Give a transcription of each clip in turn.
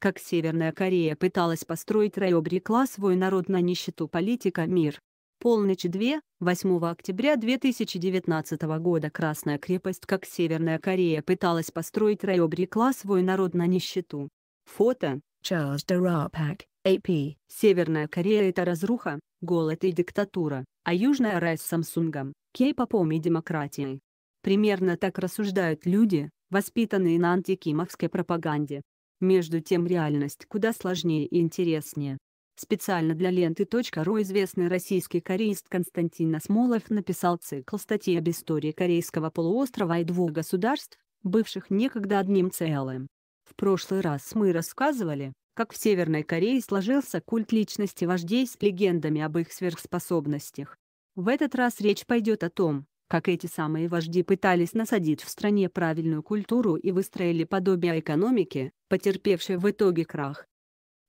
как Северная Корея пыталась построить Райобрикла свой народ на нищету политика «Мир». Полночь 2, 8 октября 2019 года Красная крепость как Северная Корея пыталась построить Райобрикла свой народ на нищету. Фото. Charles Дарапак, AP. Северная Корея – это разруха, голод и диктатура, а Южная – рай с Самсунгом, кей-попом и демократией. Примерно так рассуждают люди, воспитанные на антикимовской пропаганде. Между тем реальность куда сложнее и интереснее. Специально для ленты.ру известный российский кореист Константин Осмолов написал цикл статей об истории Корейского полуострова и двух государств, бывших некогда одним целым. В прошлый раз мы рассказывали, как в Северной Корее сложился культ личности вождей с легендами об их сверхспособностях. В этот раз речь пойдет о том, как эти самые вожди пытались насадить в стране правильную культуру и выстроили подобие экономики, потерпевшей в итоге крах.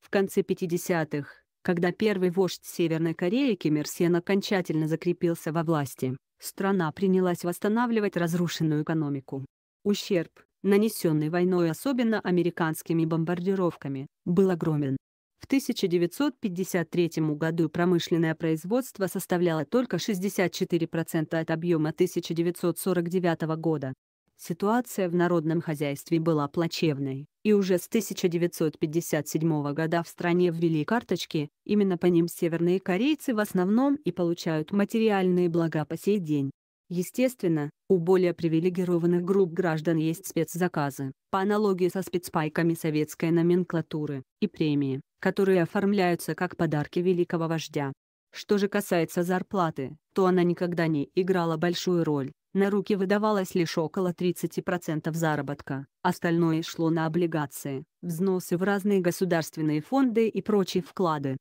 В конце 50-х, когда первый вождь Северной Кореи Ким Ир Сен окончательно закрепился во власти, страна принялась восстанавливать разрушенную экономику. Ущерб, нанесенный войной особенно американскими бомбардировками, был огромен. В 1953 году промышленное производство составляло только 64% от объема 1949 года. Ситуация в народном хозяйстве была плачевной, и уже с 1957 года в стране ввели карточки, именно по ним северные корейцы в основном и получают материальные блага по сей день. Естественно, у более привилегированных групп граждан есть спецзаказы, по аналогии со спецпайками советской номенклатуры, и премии которые оформляются как подарки великого вождя. Что же касается зарплаты, то она никогда не играла большую роль, на руки выдавалось лишь около 30% заработка, остальное шло на облигации, взносы в разные государственные фонды и прочие вклады.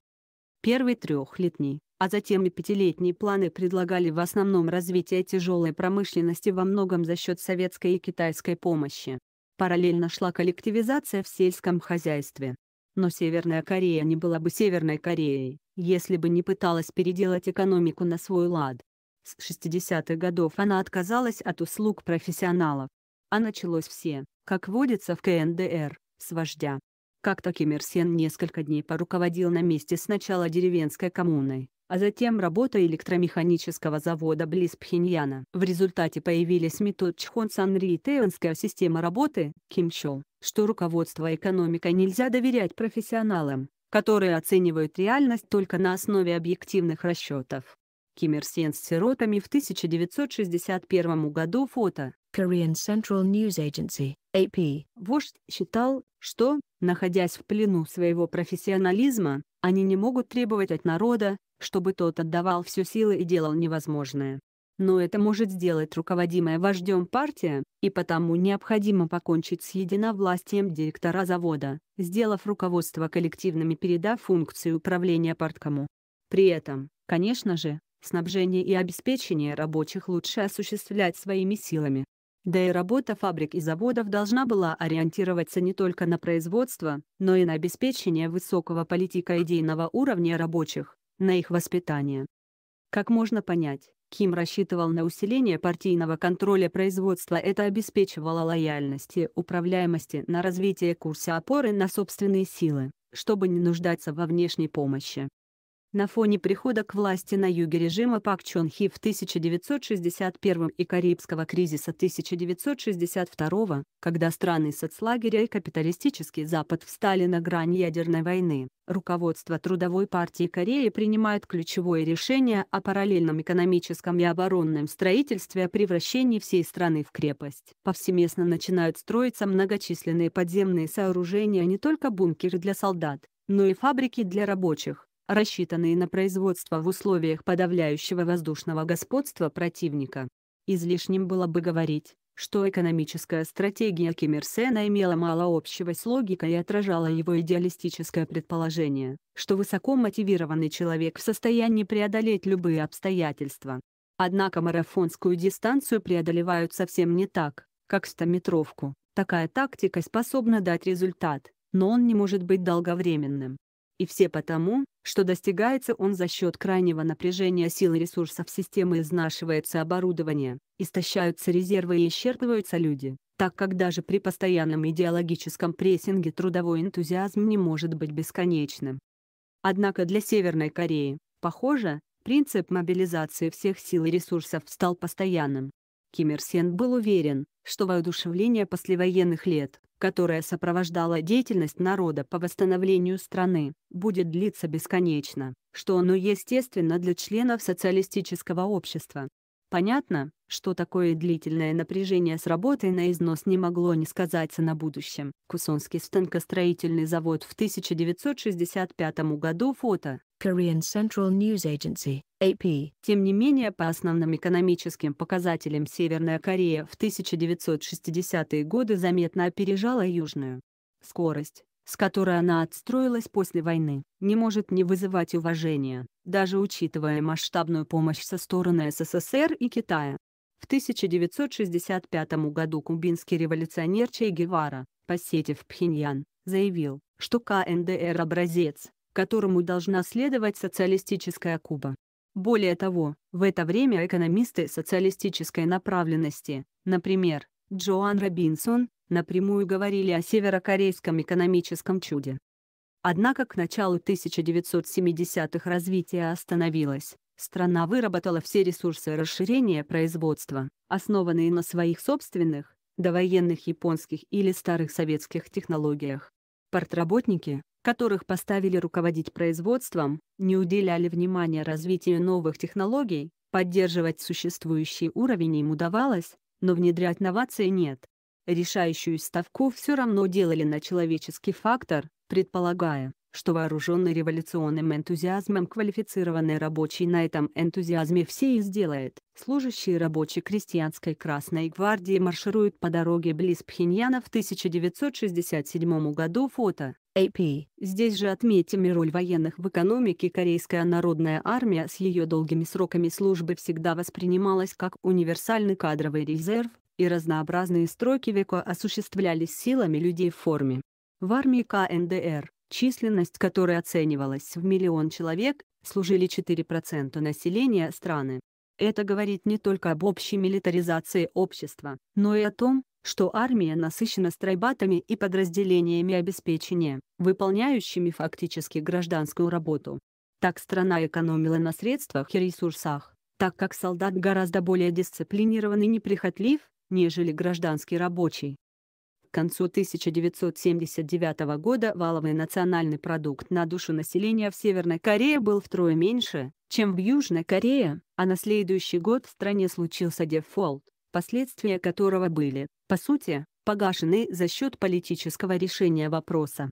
Первый трехлетний, а затем и пятилетние планы предлагали в основном развитие тяжелой промышленности во многом за счет советской и китайской помощи. Параллельно шла коллективизация в сельском хозяйстве, но Северная Корея не была бы Северной Кореей, если бы не пыталась переделать экономику на свой лад. С 60-х годов она отказалась от услуг профессионалов. А началось все, как водится в КНДР, с вождя. Как-то Ким Ир Сен несколько дней поруководил на месте сначала деревенской коммуной, а затем работа электромеханического завода близ Пхеньяна. В результате появились метод Чхон Санри и Тэонская система работы, Ким Чол, что руководство экономикой нельзя доверять профессионалам, которые оценивают реальность только на основе объективных расчетов. Ким Ир Сен с сиротами в 1961 году фото. Korean Central News Agency, AP. Вождь считал, что, находясь в плену своего профессионализма, они не могут требовать от народа, чтобы тот отдавал все силы и делал невозможное. Но это может сделать руководимая вождем партия, и потому необходимо покончить с единовластием директора завода, сделав руководство коллективными передав функции управления парткому. При этом, конечно же, снабжение и обеспечение рабочих лучше осуществлять своими силами. Да и работа фабрик и заводов должна была ориентироваться не только на производство, но и на обеспечение высокого политика идейного уровня рабочих, на их воспитание. Как можно понять, Ким рассчитывал на усиление партийного контроля производства это обеспечивало лояльности управляемости на развитие курса опоры на собственные силы, чтобы не нуждаться во внешней помощи на фоне прихода к власти на юге режима Пак Чон Хи в 1961 и Карибского кризиса 1962, когда страны соцлагеря и капиталистический Запад встали на грань ядерной войны, руководство Трудовой партии Кореи принимает ключевое решение о параллельном экономическом и оборонном строительстве о превращении всей страны в крепость. Повсеместно начинают строиться многочисленные подземные сооружения не только бункеры для солдат, но и фабрики для рабочих рассчитанные на производство в условиях подавляющего воздушного господства противника. Излишним было бы говорить, что экономическая стратегия Ким Ир Сена имела мало общего с логикой и отражала его идеалистическое предположение, что высоко мотивированный человек в состоянии преодолеть любые обстоятельства. Однако марафонскую дистанцию преодолевают совсем не так, как стометровку. Такая тактика способна дать результат, но он не может быть долговременным. И все потому, что достигается он за счет крайнего напряжения сил и ресурсов системы изнашивается оборудование, истощаются резервы и исчерпываются люди, так как даже при постоянном идеологическом прессинге трудовой энтузиазм не может быть бесконечным. Однако для Северной Кореи, похоже, принцип мобилизации всех сил и ресурсов стал постоянным. Ким Ир Сен был уверен, что воодушевление послевоенных лет, которое сопровождало деятельность народа по восстановлению страны, будет длиться бесконечно, что оно естественно для членов социалистического общества. Понятно, что такое длительное напряжение с работой на износ не могло не сказаться на будущем. Кусонский станкостроительный завод в 1965 году фото. Korean Central News Agency, AP. Тем не менее, по основным экономическим показателям Северная Корея в 1960-е годы заметно опережала Южную. Скорость, с которой она отстроилась после войны, не может не вызывать уважения, даже учитывая масштабную помощь со стороны СССР и Китая. В 1965 году кубинский революционер Че Гевара, посетив Пхеньян, заявил, что КНДР – образец, которому должна следовать социалистическая Куба. Более того, в это время экономисты социалистической направленности, например, Джоан Робинсон, напрямую говорили о северокорейском экономическом чуде. Однако к началу 1970-х развитие остановилось, страна выработала все ресурсы расширения производства, основанные на своих собственных, довоенных японских или старых советских технологиях. Портработники, которых поставили руководить производством, не уделяли внимания развитию новых технологий, поддерживать существующий уровень им удавалось, но внедрять новации нет. Решающую ставку все равно делали на человеческий фактор, предполагая, что вооруженный революционным энтузиазмом квалифицированный рабочий на этом энтузиазме все и сделает. Служащие рабочей крестьянской Красной гвардии маршируют по дороге близ Пхеньяна в 1967 году фото. AP. Здесь же отметим и роль военных в экономике. Корейская народная армия с ее долгими сроками службы всегда воспринималась как универсальный кадровый резерв, и разнообразные стройки века осуществлялись силами людей в форме. В армии КНДР, численность которой оценивалась в миллион человек, служили 4% населения страны. Это говорит не только об общей милитаризации общества, но и о том, что армия насыщена стройбатами и подразделениями обеспечения, выполняющими фактически гражданскую работу. Так страна экономила на средствах и ресурсах, так как солдат гораздо более дисциплинирован и неприхотлив, нежели гражданский рабочий. К концу 1979 года валовый национальный продукт на душу населения в Северной Корее был втрое меньше, чем в Южной Корее, а на следующий год в стране случился дефолт, последствия которого были по сути, погашены за счет политического решения вопроса.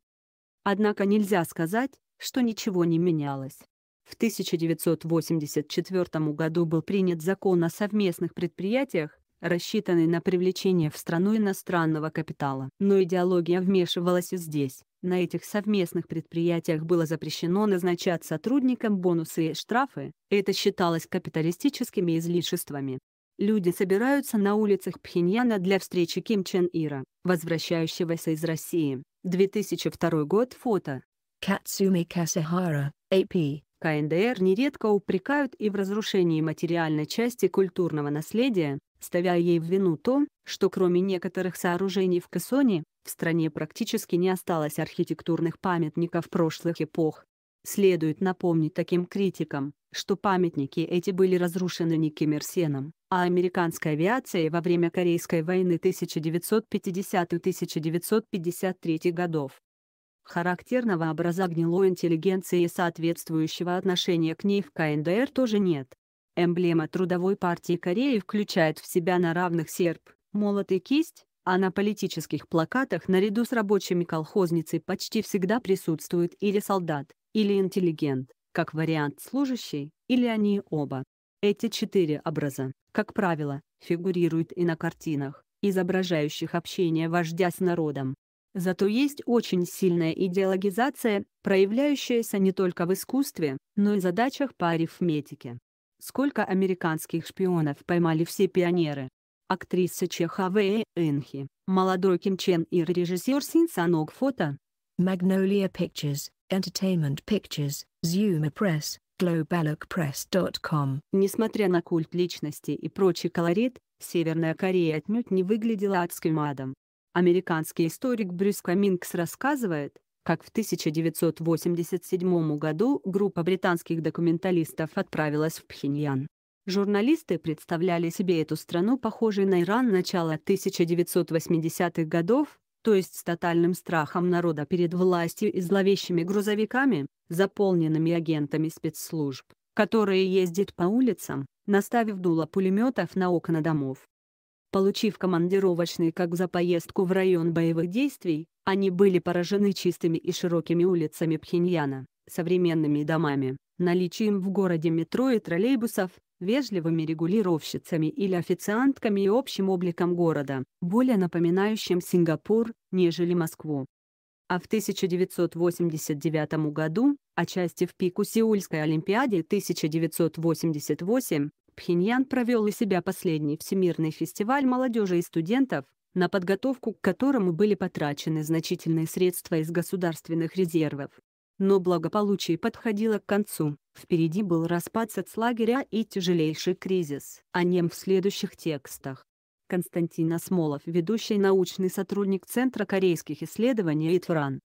Однако нельзя сказать, что ничего не менялось. В 1984 году был принят закон о совместных предприятиях, рассчитанный на привлечение в страну иностранного капитала. Но идеология вмешивалась и здесь. На этих совместных предприятиях было запрещено назначать сотрудникам бонусы и штрафы, это считалось капиталистическими излишествами. Люди собираются на улицах Пхеньяна для встречи Ким Чен Ира, возвращающегося из России. 2002 год фото. Кацуми Касахара, А.П. КНДР нередко упрекают и в разрушении материальной части культурного наследия, ставя ей в вину то, что кроме некоторых сооружений в Кэсоне, в стране практически не осталось архитектурных памятников прошлых эпох. Следует напомнить таким критикам, что памятники эти были разрушены не Ким Ир Сеном, а американской авиацией во время Корейской войны 1950-1953 годов. Характерного образа гнилой интеллигенции и соответствующего отношения к ней в КНДР тоже нет. Эмблема Трудовой партии Кореи включает в себя на равных серп, молот и кисть, а на политических плакатах наряду с рабочими колхозницей почти всегда присутствует или солдат, или интеллигент, как вариант служащий, или они оба. Эти четыре образа, как правило, фигурируют и на картинах, изображающих общение вождя с народом. Зато есть очень сильная идеологизация, проявляющаяся не только в искусстве, но и задачах по арифметике. Сколько американских шпионов поймали все пионеры? Актриса Чехове Энхи, молодой Ким Чен и режиссер Син Санок фото. Magnolia Pictures. Entertainment Pictures, Zuma Press, globalocpress.com. Несмотря на культ личности и прочий колорит, Северная Корея отнюдь не выглядела адским адом. Американский историк Брюс Каминкс рассказывает, как в 1987 году группа британских документалистов отправилась в Пхеньян. Журналисты представляли себе эту страну похожей на Иран начала 1980-х годов, то есть с тотальным страхом народа перед властью и зловещими грузовиками, заполненными агентами спецслужб, которые ездят по улицам, наставив дуло пулеметов на окна домов. Получив командировочный как за поездку в район боевых действий, они были поражены чистыми и широкими улицами Пхеньяна, современными домами, наличием в городе метро и троллейбусов, вежливыми регулировщицами или официантками и общим обликом города, более напоминающим Сингапур, нежели Москву. А в 1989 году, отчасти в пику Сеульской Олимпиады 1988, Пхеньян провел у себя последний Всемирный фестиваль молодежи и студентов, на подготовку к которому были потрачены значительные средства из государственных резервов. Но благополучие подходило к концу. Впереди был распад соцлагеря и тяжелейший кризис. О нем в следующих текстах. Константин Осмолов, ведущий научный сотрудник Центра корейских исследований ИТВРАН,